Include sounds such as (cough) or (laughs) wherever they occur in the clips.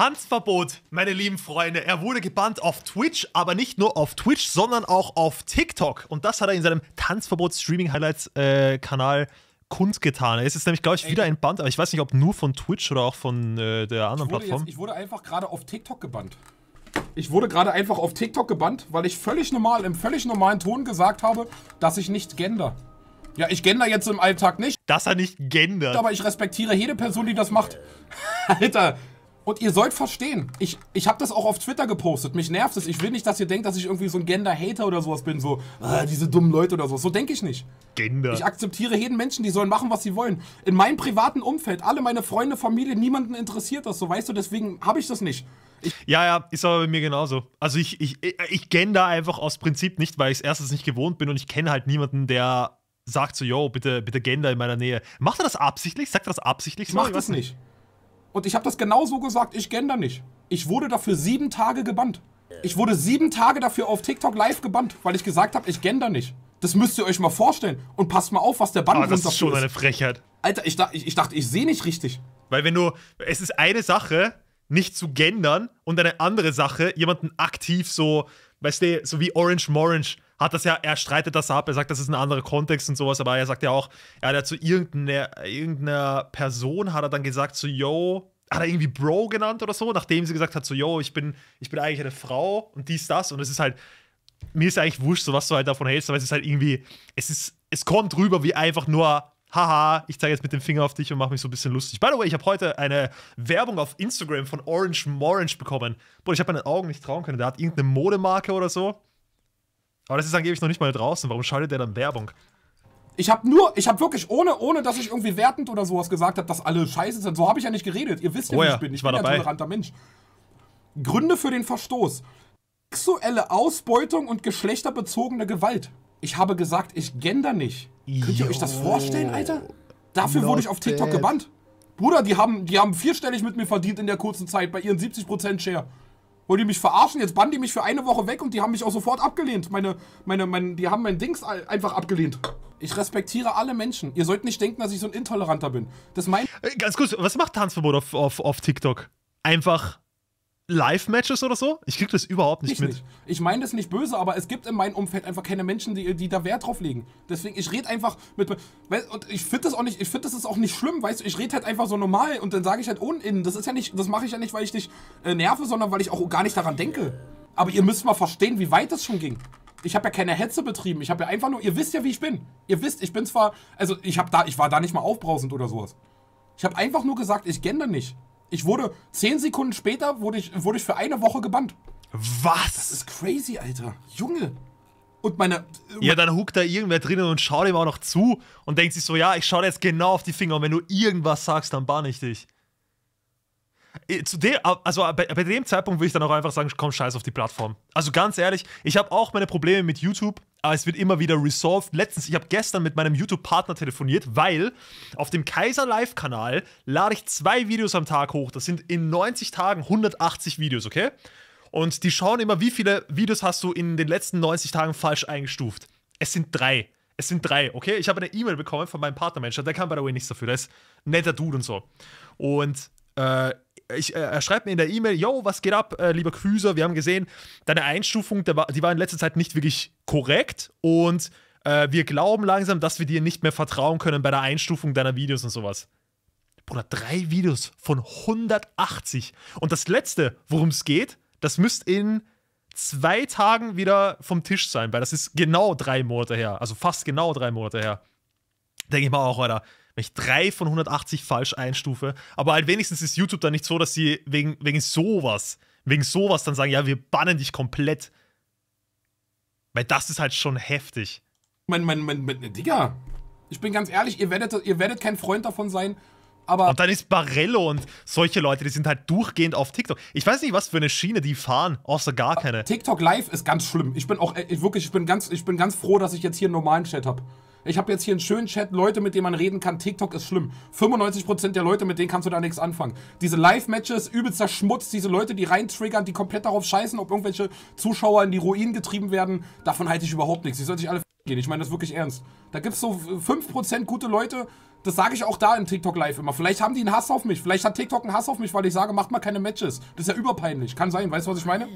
Tanzverbot, meine lieben Freunde. Er wurde gebannt auf Twitch, aber nicht nur auf Twitch, sondern auch auf TikTok. Und das hat er in seinem Tanzverbot-Streaming-Highlights-Kanal äh, kundgetan. Er ist jetzt nämlich, glaube ich, wieder entbannt, aber ich weiß nicht, ob nur von Twitch oder auch von äh, der anderen ich Plattform. Jetzt, ich wurde einfach gerade auf TikTok gebannt. Ich wurde gerade einfach auf TikTok gebannt, weil ich völlig normal, im völlig normalen Ton gesagt habe, dass ich nicht gender. Ja, ich gender jetzt im Alltag nicht. Dass er nicht gendert. Aber ich respektiere jede Person, die das macht. (laughs) Alter, und ihr sollt verstehen, ich, ich habe das auch auf Twitter gepostet. Mich nervt es. Ich will nicht, dass ihr denkt, dass ich irgendwie so ein Gender-Hater oder sowas bin. So, ah, diese dummen Leute oder sowas. So denke ich nicht. Gender. Ich akzeptiere jeden Menschen, die sollen machen, was sie wollen. In meinem privaten Umfeld, alle meine Freunde, Familie, niemanden interessiert das. So, weißt du, deswegen habe ich das nicht. Ich ja, ja, ist aber bei mir genauso. Also ich, ich, ich gender einfach aus Prinzip nicht, weil ich es erstens nicht gewohnt bin und ich kenne halt niemanden, der sagt so, yo, bitte, bitte Gender in meiner Nähe. Macht er das absichtlich? Sagt er das absichtlich? Ich mach das nicht. nicht. Und ich habe das genauso gesagt, ich gender nicht. Ich wurde dafür sieben Tage gebannt. Ich wurde sieben Tage dafür auf TikTok live gebannt, weil ich gesagt habe, ich gender nicht. Das müsst ihr euch mal vorstellen. Und passt mal auf, was der Bann oh, ah, das ist schon ist. eine Frechheit. Alter, ich, ich, ich dachte, ich sehe nicht richtig. Weil wenn du, es ist eine Sache, nicht zu gendern und eine andere Sache, jemanden aktiv so, weißt du, so wie Orange Morange hat das ja, er streitet das ab, er sagt, das ist ein anderer Kontext und sowas, aber er sagt ja auch, er hat ja zu irgendeiner, irgendeiner Person, hat er dann gesagt, so, yo, hat er irgendwie Bro genannt oder so, nachdem sie gesagt hat, so, yo, ich bin, ich bin eigentlich eine Frau und dies, das. Und es ist halt, mir ist eigentlich wurscht, so was du halt davon hältst, aber es ist halt irgendwie, es ist, es kommt rüber wie einfach nur, haha, ich zeige jetzt mit dem Finger auf dich und mache mich so ein bisschen lustig. By the way, ich habe heute eine Werbung auf Instagram von Orange Morange bekommen. Boah, ich habe meinen Augen nicht trauen können. der hat irgendeine Modemarke oder so aber das ist angeblich noch nicht mal draußen. Warum schaltet der dann Werbung? Ich habe nur, ich habe wirklich, ohne, ohne dass ich irgendwie wertend oder sowas gesagt habe, dass alle scheiße sind. So habe ich ja nicht geredet. Ihr wisst ja, oh ja, wie ich bin. Ich, ich war bin dabei. ein toleranter Mensch. Gründe für den Verstoß. Sexuelle Ausbeutung und geschlechterbezogene Gewalt. Ich habe gesagt, ich gender nicht. Könnt ihr euch das vorstellen, Alter? Dafür Not wurde ich auf TikTok bad. gebannt. Bruder, die haben, die haben vierstellig mit mir verdient in der kurzen Zeit bei ihren 70% Share. Wollen die mich verarschen? Jetzt bannen die mich für eine Woche weg und die haben mich auch sofort abgelehnt. Meine, meine, mein, die haben mein Dings einfach abgelehnt. Ich respektiere alle Menschen. Ihr sollt nicht denken, dass ich so ein Intoleranter bin. Das mein. Äh, ganz kurz, was macht Tanzverbot auf, auf, auf TikTok? Einfach Live-Matches oder so? Ich krieg das überhaupt nicht ich mit. Nicht. Ich meine das nicht böse, aber es gibt in meinem Umfeld einfach keine Menschen, die, die da Wert drauf legen. Deswegen, ich rede einfach mit. Und ich finde das auch nicht, ich finde das ist auch nicht schlimm, weißt du, ich rede halt einfach so normal und dann sage ich halt ohne innen. Das ist ja nicht, das mache ich ja nicht, weil ich dich äh, nerve, sondern weil ich auch gar nicht daran denke. Aber ihr müsst mal verstehen, wie weit das schon ging. Ich habe ja keine Hetze betrieben. Ich habe ja einfach nur, ihr wisst ja, wie ich bin. Ihr wisst, ich bin zwar, also ich habe da, ich war da nicht mal aufbrausend oder sowas. Ich habe einfach nur gesagt, ich gender nicht. Ich wurde zehn Sekunden später wurde ich, wurde ich für eine Woche gebannt. Was? Das ist crazy, Alter. Junge. Und meine. Äh, ja, dann huckt da irgendwer drinnen und schaut ihm auch noch zu und denkt sich so: Ja, ich schaue jetzt genau auf die Finger und wenn du irgendwas sagst, dann bann ich dich. Äh, zu dem, also äh, bei, bei, dem Zeitpunkt würde ich dann auch einfach sagen, komm, scheiß auf die Plattform. Also ganz ehrlich, ich habe auch meine Probleme mit YouTube, aber es wird immer wieder resolved. Letztens, ich habe gestern mit meinem YouTube-Partner telefoniert, weil auf dem Kaiser Live-Kanal lade ich zwei Videos am Tag hoch. Das sind in 90 Tagen 180 Videos, okay? Und die schauen immer, wie viele Videos hast du in den letzten 90 Tagen falsch eingestuft. Es sind drei. Es sind drei, okay? Ich habe eine E-Mail bekommen von meinem Partnermanager, der kann by the way nichts dafür, der ist netter Dude und so. Und äh, ich, äh, er schreibt mir in der E-Mail, yo, was geht ab, äh, lieber Gefüser, wir haben gesehen, deine Einstufung, die war, die war in letzter Zeit nicht wirklich korrekt und äh, wir glauben langsam, dass wir dir nicht mehr vertrauen können bei der Einstufung deiner Videos und sowas. Bruder, drei Videos von 180. Und das letzte, worum es geht, das müsste in zwei Tagen wieder vom Tisch sein, weil das ist genau drei Monate her, also fast genau drei Monate her. Denke ich mal auch, Alter wenn ich drei von 180 falsch einstufe. Aber halt wenigstens ist YouTube dann nicht so, dass sie wegen, wegen sowas, wegen sowas dann sagen, ja, wir bannen dich komplett. Weil das ist halt schon heftig. Mein, mein, mein, mein Digga. Ich bin ganz ehrlich, ihr werdet, ihr werdet kein Freund davon sein, aber. Und dann ist Barello und solche Leute, die sind halt durchgehend auf TikTok. Ich weiß nicht, was für eine Schiene die fahren, außer gar keine. TikTok Live ist ganz schlimm. Ich bin auch, ich äh, wirklich, ich bin ganz, ich bin ganz froh, dass ich jetzt hier einen normalen Chat habe. Ich habe jetzt hier einen schönen Chat, Leute, mit denen man reden kann. TikTok ist schlimm. 95% der Leute, mit denen kannst du da nichts anfangen. Diese Live-Matches, übelster Schmutz, diese Leute, die reintriggern, die komplett darauf scheißen, ob irgendwelche Zuschauer in die Ruinen getrieben werden, davon halte ich überhaupt nichts. Die sollen sich alle gehen. Ich meine das wirklich ernst. Da gibt es so 5% gute Leute, das sage ich auch da im TikTok Live immer. Vielleicht haben die einen Hass auf mich. Vielleicht hat TikTok einen Hass auf mich, weil ich sage, macht mal keine Matches. Das ist ja überpeinlich. Kann sein. Weißt du, was ich meine?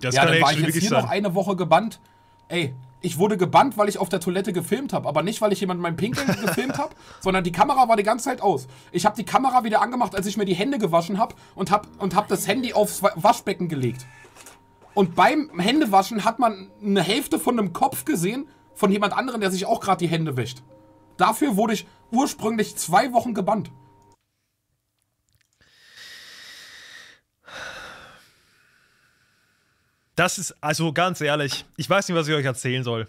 Das ja, dann war ich jetzt hier sein. noch eine Woche gebannt. Ey, ich wurde gebannt, weil ich auf der Toilette gefilmt habe. Aber nicht, weil ich jemanden beim Pinkeln (laughs) gefilmt habe, sondern die Kamera war die ganze Zeit aus. Ich habe die Kamera wieder angemacht, als ich mir die Hände gewaschen habe und habe und hab das Handy aufs Waschbecken gelegt. Und beim Händewaschen hat man eine Hälfte von einem Kopf gesehen von jemand anderem, der sich auch gerade die Hände wäscht. Dafür wurde ich ursprünglich zwei Wochen gebannt. Das ist, also ganz ehrlich, ich weiß nicht, was ich euch erzählen soll.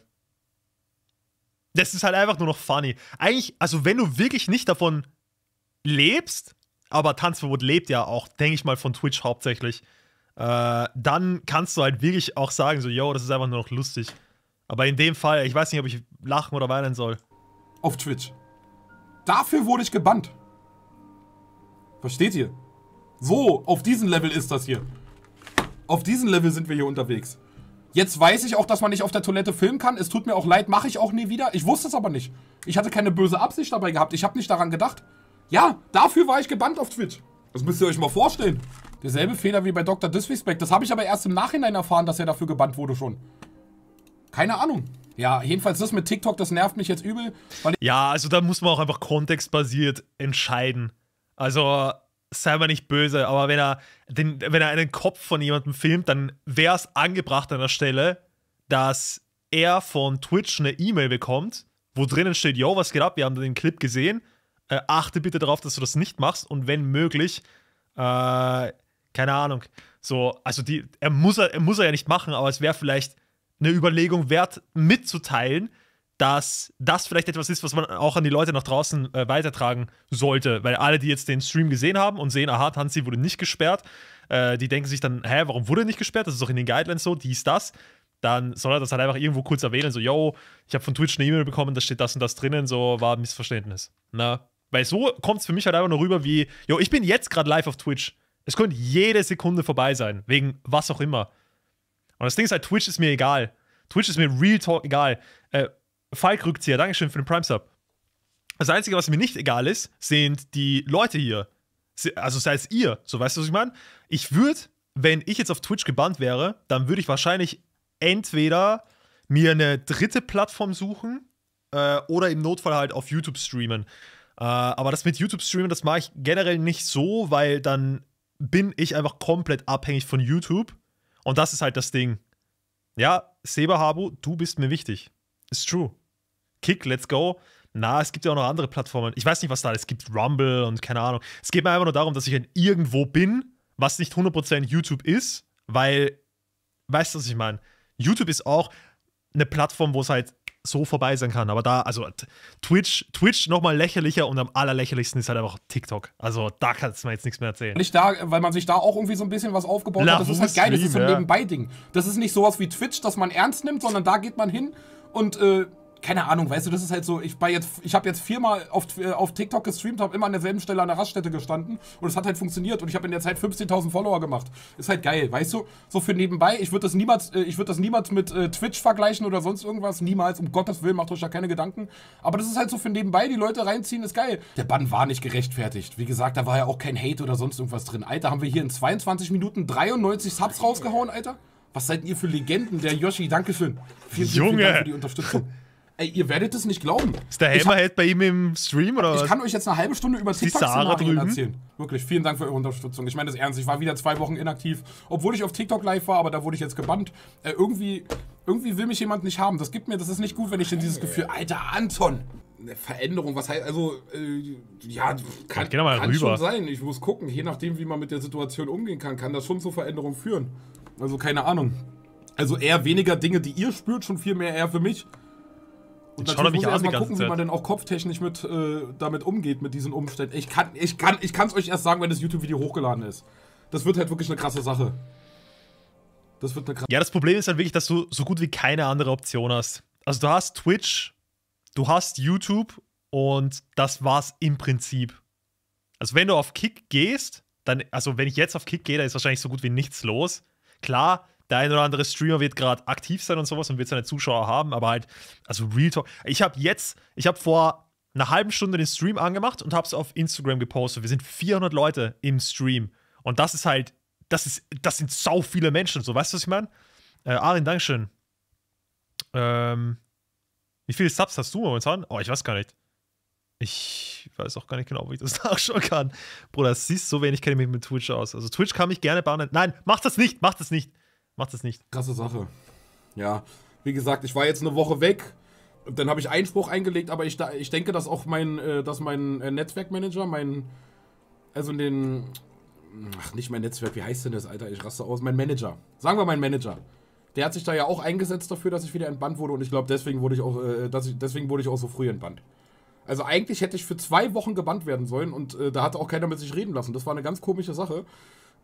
Das ist halt einfach nur noch funny. Eigentlich, also wenn du wirklich nicht davon lebst, aber Tanzverbot lebt ja auch, denke ich mal, von Twitch hauptsächlich, äh, dann kannst du halt wirklich auch sagen, so, yo, das ist einfach nur noch lustig. Aber in dem Fall, ich weiß nicht, ob ich lachen oder weinen soll. Auf Twitch. Dafür wurde ich gebannt. Versteht ihr? So, auf diesem Level ist das hier. Auf diesem Level sind wir hier unterwegs. Jetzt weiß ich auch, dass man nicht auf der Toilette filmen kann. Es tut mir auch leid, mache ich auch nie wieder. Ich wusste es aber nicht. Ich hatte keine böse Absicht dabei gehabt. Ich habe nicht daran gedacht. Ja, dafür war ich gebannt auf Twitch. Das müsst ihr euch mal vorstellen. Derselbe Fehler wie bei Dr. Disrespect. Das habe ich aber erst im Nachhinein erfahren, dass er dafür gebannt wurde schon. Keine Ahnung. Ja, jedenfalls das mit TikTok, das nervt mich jetzt übel. ja, also da muss man auch einfach kontextbasiert entscheiden. Also sei mal nicht böse, aber wenn er, den, wenn er einen Kopf von jemandem filmt, dann wäre es angebracht an der Stelle, dass er von Twitch eine E-Mail bekommt, wo drinnen steht, yo, was geht ab, wir haben den Clip gesehen, äh, achte bitte darauf, dass du das nicht machst und wenn möglich, äh, keine Ahnung, so, also die, er muss er, er muss er ja nicht machen, aber es wäre vielleicht eine Überlegung wert mitzuteilen, dass das vielleicht etwas ist, was man auch an die Leute nach draußen äh, weitertragen sollte. Weil alle, die jetzt den Stream gesehen haben und sehen, aha, Tanzi wurde nicht gesperrt, äh, die denken sich dann, hä, warum wurde er nicht gesperrt? Das ist doch in den Guidelines so, dies, das. Dann soll er das halt einfach irgendwo kurz erwähnen, so, yo, ich habe von Twitch eine E-Mail bekommen, da steht das und das drinnen, so war ein Missverständnis. Na? Ne? Weil so kommt es für mich halt einfach nur rüber wie, yo, ich bin jetzt gerade live auf Twitch. Es könnte jede Sekunde vorbei sein, wegen was auch immer. Und das Ding ist halt, Twitch ist mir egal. Twitch ist mir Real Talk egal. Äh, Falk Rückzieher, Dankeschön für den Prime Sub. Das Einzige, was mir nicht egal ist, sind die Leute hier. Also sei es ihr, so weißt du, was ich meine? Ich würde, wenn ich jetzt auf Twitch gebannt wäre, dann würde ich wahrscheinlich entweder mir eine dritte Plattform suchen äh, oder im Notfall halt auf YouTube streamen. Äh, aber das mit YouTube streamen, das mache ich generell nicht so, weil dann bin ich einfach komplett abhängig von YouTube. Und das ist halt das Ding. Ja, Seba Habu, du bist mir wichtig. It's true. Kick, let's go. Na, es gibt ja auch noch andere Plattformen. Ich weiß nicht, was da ist. Es gibt Rumble und keine Ahnung. Es geht mir einfach nur darum, dass ich ein halt irgendwo bin, was nicht 100% YouTube ist, weil, weißt du, was ich meine? YouTube ist auch eine Plattform, wo es halt so vorbei sein kann. Aber da, also Twitch, Twitch nochmal lächerlicher und am allerlächerlichsten ist halt einfach TikTok. Also da kannst du mir jetzt nichts mehr erzählen. Nicht da, weil man sich da auch irgendwie so ein bisschen was aufgebaut La hat. Das ist halt geil, das ist so ein ja. Nebenbei-Ding. Das ist nicht sowas wie Twitch, dass man ernst nimmt, sondern da geht man hin und äh, keine Ahnung, weißt du, das ist halt so, ich bei jetzt, ich habe jetzt viermal auf, äh, auf TikTok gestreamt, habe immer an derselben Stelle an der Raststätte gestanden und es hat halt funktioniert und ich habe in der Zeit 15.000 Follower gemacht. Ist halt geil, weißt du? So für nebenbei, ich würde das niemals, äh, ich würde das niemals mit äh, Twitch vergleichen oder sonst irgendwas, niemals, um Gottes Willen, macht euch da keine Gedanken. Aber das ist halt so für nebenbei, die Leute reinziehen, ist geil. Der Bann war nicht gerechtfertigt. Wie gesagt, da war ja auch kein Hate oder sonst irgendwas drin. Alter, haben wir hier in 22 Minuten 93 Subs rausgehauen, Alter? Was seid ihr für Legenden, der Yoshi? Dankeschön. Vielen, vielen, Junge. vielen Dank für die Unterstützung. Ey, ihr werdet es nicht glauben. Ist der Hammerhead bei ihm im Stream oder was? Ich kann euch jetzt eine halbe Stunde über TikTok-Szenarien erzählen. Wirklich, vielen Dank für eure Unterstützung. Ich meine das ernst, ich war wieder zwei Wochen inaktiv, obwohl ich auf TikTok live war, aber da wurde ich jetzt gebannt. Äh, irgendwie, irgendwie will mich jemand nicht haben. Das gibt mir, das ist nicht gut, wenn ich denn dieses Gefühl, alter Anton, eine Veränderung, was heißt, also, äh, ja, kann, kann schon sein. Ich muss gucken, je nachdem, wie man mit der Situation umgehen kann, kann das schon zu Veränderungen führen. Also, keine Ahnung. Also eher weniger Dinge, die ihr spürt, schon viel mehr eher für mich. Und ich natürlich muss ich erstmal gucken, wie man denn auch kopftechnisch mit, äh, damit umgeht, mit diesen Umständen. Ich kann es ich kann, ich euch erst sagen, wenn das YouTube-Video hochgeladen ist. Das wird halt wirklich eine krasse Sache. Das wird eine krasse Ja, das Problem ist halt wirklich, dass du so gut wie keine andere Option hast. Also du hast Twitch, du hast YouTube und das war's im Prinzip. Also wenn du auf Kick gehst, dann, also wenn ich jetzt auf Kick gehe, da ist wahrscheinlich so gut wie nichts los. Klar, der ein oder andere Streamer wird gerade aktiv sein und sowas und wird seine Zuschauer haben, aber halt, also Real Talk. Ich habe jetzt, ich habe vor einer halben Stunde den Stream angemacht und habe es auf Instagram gepostet. Wir sind 400 Leute im Stream und das ist halt, das ist, das sind sau viele Menschen, so, weißt du, was ich meine? Äh, Arin, Dankeschön. Ähm, wie viele Subs hast du momentan? Oh, ich weiß gar nicht. Ich weiß auch gar nicht genau, wo ich das (laughs) nachschauen kann. Bruder, siehst so wenig kenne ich mich mit Twitch aus. Also Twitch kann mich gerne bannen. Nein, mach das nicht, mach das nicht. Macht es nicht. Krasse Sache. Ja, wie gesagt, ich war jetzt eine Woche weg. Und Dann habe ich Einspruch eingelegt, aber ich, ich denke, dass auch mein, äh, dass mein äh, Netzwerkmanager, mein, also in den, ach, nicht mein Netzwerk, wie heißt denn das, Alter? Ich raste aus. Mein Manager. Sagen wir mein Manager. Der hat sich da ja auch eingesetzt dafür, dass ich wieder entbannt wurde und ich glaube, deswegen wurde ich auch, äh, dass ich, deswegen wurde ich auch so früh entbannt. Also eigentlich hätte ich für zwei Wochen gebannt werden sollen und äh, da hatte auch keiner mit sich reden lassen. Das war eine ganz komische Sache.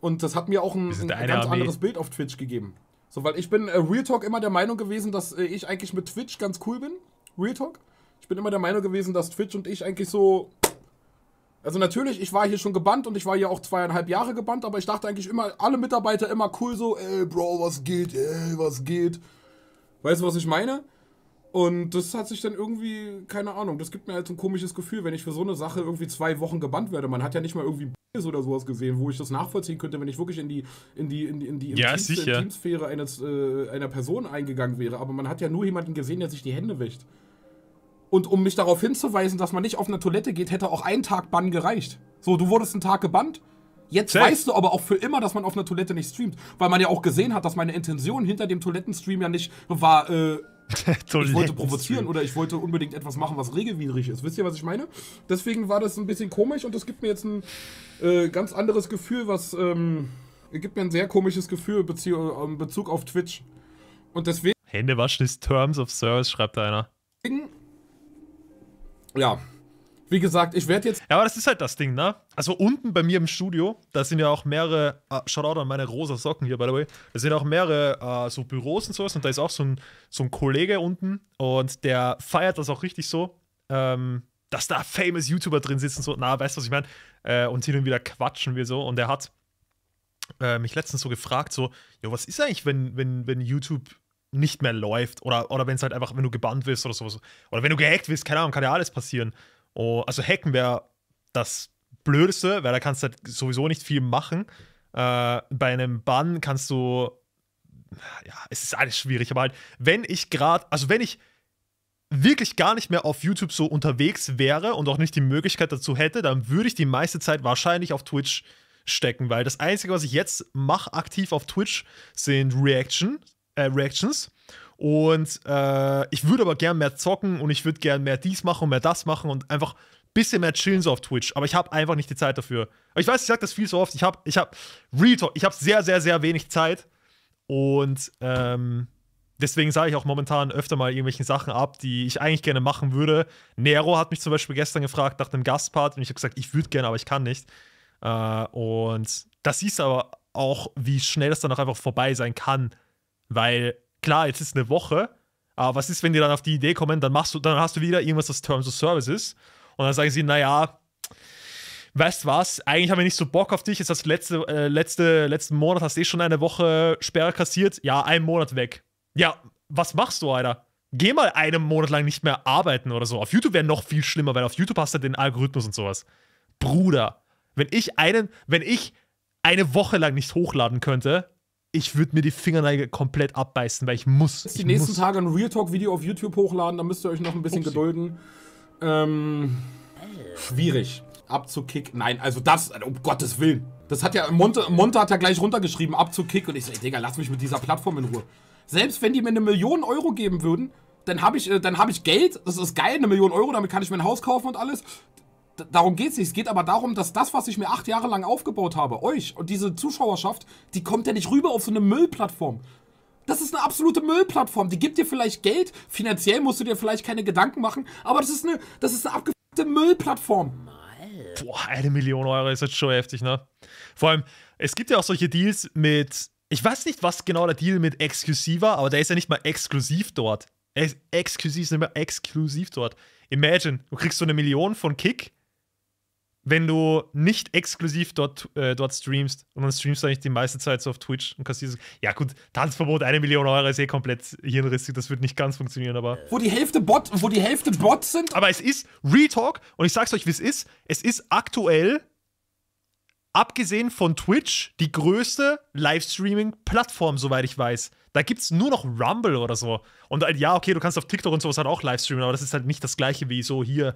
Und das hat mir auch ein, ein ganz Armee. anderes Bild auf Twitch gegeben. So, weil ich bin äh, Real Talk immer der Meinung gewesen, dass äh, ich eigentlich mit Twitch ganz cool bin. Real Talk. Ich bin immer der Meinung gewesen, dass Twitch und ich eigentlich so. Also natürlich, ich war hier schon gebannt und ich war hier auch zweieinhalb Jahre gebannt, aber ich dachte eigentlich immer, alle Mitarbeiter immer cool so, ey Bro, was geht, ey, was geht. Weißt du, was ich meine? Und das hat sich dann irgendwie, keine Ahnung, das gibt mir halt so ein komisches Gefühl, wenn ich für so eine Sache irgendwie zwei Wochen gebannt werde. Man hat ja nicht mal irgendwie Bias oder sowas gesehen, wo ich das nachvollziehen könnte, wenn ich wirklich in die, in die, in die, in die ja, intimste, eines, äh, einer Person eingegangen wäre. Aber man hat ja nur jemanden gesehen, der sich die Hände wäscht. Und um mich darauf hinzuweisen, dass man nicht auf eine Toilette geht, hätte auch ein Tag Bann gereicht. So, du wurdest einen Tag gebannt. Jetzt Check. weißt du aber auch für immer, dass man auf einer Toilette nicht streamt, weil man ja auch gesehen hat, dass meine Intention hinter dem Toilettenstream ja nicht war, äh, (laughs) ich wollte provozieren oder ich wollte unbedingt etwas machen, was regelwidrig ist. Wisst ihr, was ich meine? Deswegen war das ein bisschen komisch und das gibt mir jetzt ein äh, ganz anderes Gefühl, was ähm, gibt mir ein sehr komisches Gefühl äh, in Bezug auf Twitch. Und deswegen. Hände waschen ist Terms of Service, schreibt einer. Ja, wie gesagt, ich werde jetzt. Ja, aber das ist halt das Ding, ne? Also unten bei mir im Studio, da sind ja auch mehrere, äh, Shoutout an meine rosa Socken hier, by the way, da sind auch mehrere äh, so Büros und sowas und da ist auch so ein, so ein Kollege unten und der feiert das auch richtig so, ähm, dass da famous YouTuber drin sitzen, und so, na, weißt du, was ich meine? Äh, und hin und wieder quatschen wir so und der hat äh, mich letztens so gefragt, so, ja, was ist eigentlich, wenn, wenn, wenn YouTube nicht mehr läuft oder, oder wenn es halt einfach, wenn du gebannt wirst oder sowas oder wenn du gehackt wirst, keine Ahnung, kann ja alles passieren. Oh, also hacken wäre das Blödeste, weil da kannst du halt sowieso nicht viel machen. Äh, bei einem Bann kannst du. Ja, es ist alles schwierig, aber halt, wenn ich gerade, also wenn ich wirklich gar nicht mehr auf YouTube so unterwegs wäre und auch nicht die Möglichkeit dazu hätte, dann würde ich die meiste Zeit wahrscheinlich auf Twitch stecken, weil das Einzige, was ich jetzt mache aktiv auf Twitch, sind Reaction, äh, Reactions. Und äh, ich würde aber gern mehr zocken und ich würde gern mehr dies machen und mehr das machen und einfach ein bisschen mehr chillen so auf Twitch. Aber ich habe einfach nicht die Zeit dafür. Aber ich weiß, ich sage das viel so oft. Ich habe, ich habe, Retalk, ich habe sehr, sehr, sehr wenig Zeit. Und ähm, deswegen sage ich auch momentan öfter mal irgendwelchen Sachen ab, die ich eigentlich gerne machen würde. Nero hat mich zum Beispiel gestern gefragt nach einem Gastpart und ich habe gesagt, ich würde gerne, aber ich kann nicht. Äh, und das siehst aber auch, wie schnell das dann auch einfach vorbei sein kann, weil klar, jetzt ist eine Woche, aber was ist, wenn die dann auf die Idee kommen, dann machst du, dann hast du wieder irgendwas, das Terms of Service ist. Und dann sagen sie, naja, weißt was, eigentlich haben wir nicht so Bock auf dich, jetzt hast du letzte, äh, letzte, letzten Monat hast du eh schon eine Woche Sperre kassiert, ja, einen Monat weg. Ja, was machst du, Alter? Geh mal einen Monat lang nicht mehr arbeiten oder so. Auf YouTube wäre noch viel schlimmer, weil auf YouTube hast du den Algorithmus und sowas. Bruder, wenn ich einen, wenn ich eine Woche lang nicht hochladen könnte, ich würde mir die Fingernägel komplett abbeißen, weil ich muss. Ich die nächsten muss. Tage ein Real Talk-Video auf YouTube hochladen, da müsst ihr euch noch ein bisschen Upsi. gedulden. Ähm, schwierig. Abzukick. Nein, also das, um Gottes Willen. Das hat ja, Monte, Monte hat ja gleich runtergeschrieben, Abzukick. Und ich sage, so, Digga, lass mich mit dieser Plattform in Ruhe. Selbst wenn die mir eine Million Euro geben würden, dann habe ich, äh, hab ich Geld, das ist geil, eine Million Euro, damit kann ich mir ein Haus kaufen und alles darum geht es nicht. Es geht aber darum, dass das, was ich mir acht Jahre lang aufgebaut habe, euch und diese Zuschauerschaft, die kommt ja nicht rüber auf so eine Müllplattform. Das ist eine absolute Müllplattform. Die gibt dir vielleicht Geld, finanziell musst du dir vielleicht keine Gedanken machen, aber das ist eine, das ist eine abgefuckte Müllplattform. Boah, eine Million Euro ist jetzt schon heftig, ne? Vor allem, es gibt ja auch solche Deals mit, ich weiß nicht, was genau der Deal mit Exklusiv war, aber der ist ja nicht mal exklusiv dort. exklusiv ist nicht mal exklusiv dort. Imagine, du kriegst so eine Million von Kick wenn du nicht exklusiv dort, äh, dort streamst und dann streamst du eigentlich die meiste Zeit so auf Twitch und kassierst, ja gut, Tanzverbot, eine Million Euro ist eh komplett hirnrissig, das wird nicht ganz funktionieren, aber. Wo die Hälfte Bot, wo die Hälfte Bots sind? Aber es ist Retalk und ich sag's euch, wie es ist. Es ist aktuell, abgesehen von Twitch, die größte Livestreaming-Plattform, soweit ich weiß. Da gibt's nur noch Rumble oder so. Und äh, ja, okay, du kannst auf TikTok und sowas halt auch Livestreamen, aber das ist halt nicht das gleiche wie so hier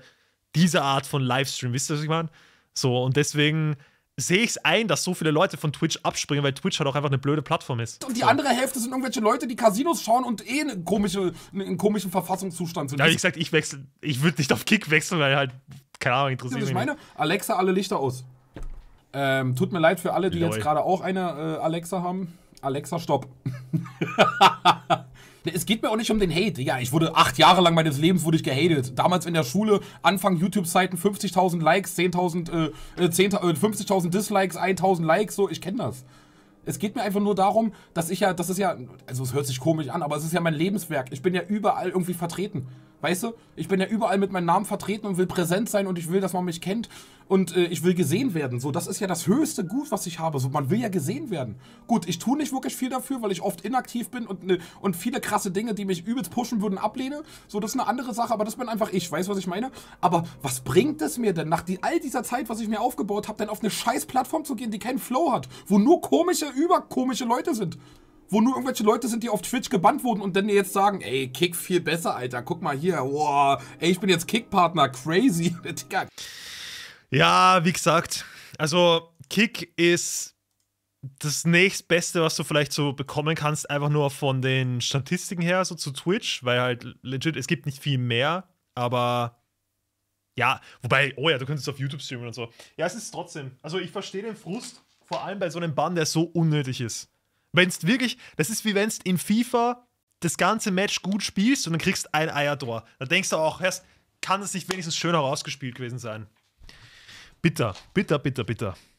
diese Art von Livestream. Wisst ihr, was ich meine? So, und deswegen sehe ich es ein, dass so viele Leute von Twitch abspringen, weil Twitch halt auch einfach eine blöde Plattform ist. Und die so. andere Hälfte sind irgendwelche Leute, die Casinos schauen und eh in, komische, in komischen Verfassungszustand sind. Ja, wie gesagt, ich wechsle, ich würde nicht auf Kick wechseln, weil halt, keine Ahnung, interessiert mich. Ich meine, Alexa, alle Lichter aus. Ähm, tut mir leid für alle, die Lol. jetzt gerade auch eine äh, Alexa haben. Alexa, stopp. (laughs) Ne, es geht mir auch nicht um den Hate, Ja, Ich wurde acht Jahre lang meines Lebens wurde ich gehatet. Damals in der Schule, Anfang YouTube-Seiten, 50.000 Likes, 10.000, äh, 10, äh, 50.000 äh, Dislikes, 1.000 Likes, so, ich kenne das. Es geht mir einfach nur darum, dass ich ja, das ist ja, also es hört sich komisch an, aber es ist ja mein Lebenswerk. Ich bin ja überall irgendwie vertreten. Weißt du, ich bin ja überall mit meinem Namen vertreten und will präsent sein und ich will, dass man mich kennt und äh, ich will gesehen werden. So, das ist ja das höchste Gut, was ich habe. So, man will ja gesehen werden. Gut, ich tue nicht wirklich viel dafür, weil ich oft inaktiv bin und, ne, und viele krasse Dinge, die mich übelst pushen würden, ablehne. So, das ist eine andere Sache, aber das bin einfach ich. Weißt du, was ich meine? Aber was bringt es mir denn, nach die, all dieser Zeit, was ich mir aufgebaut habe, denn auf eine scheiß Plattform zu gehen, die keinen Flow hat, wo nur komische, überkomische Leute sind? wo nur irgendwelche Leute sind, die auf Twitch gebannt wurden und dann jetzt sagen, ey, Kick viel besser, Alter, guck mal hier, wow, ey, ich bin jetzt Kick-Partner, crazy. (laughs) ja, wie gesagt, also Kick ist das nächstbeste, was du vielleicht so bekommen kannst, einfach nur von den Statistiken her, so zu Twitch, weil halt legit, es gibt nicht viel mehr, aber ja, wobei, oh ja, du könntest auf YouTube streamen und so. Ja, es ist trotzdem, also ich verstehe den Frust, vor allem bei so einem Bann, der so unnötig ist. Wenn es wirklich, das ist wie wenn es in FIFA das ganze Match gut spielst und dann kriegst ein Eiertor. Da denkst du auch, erst kann es nicht wenigstens schön herausgespielt gewesen sein. Bitter, bitter, bitter, bitter.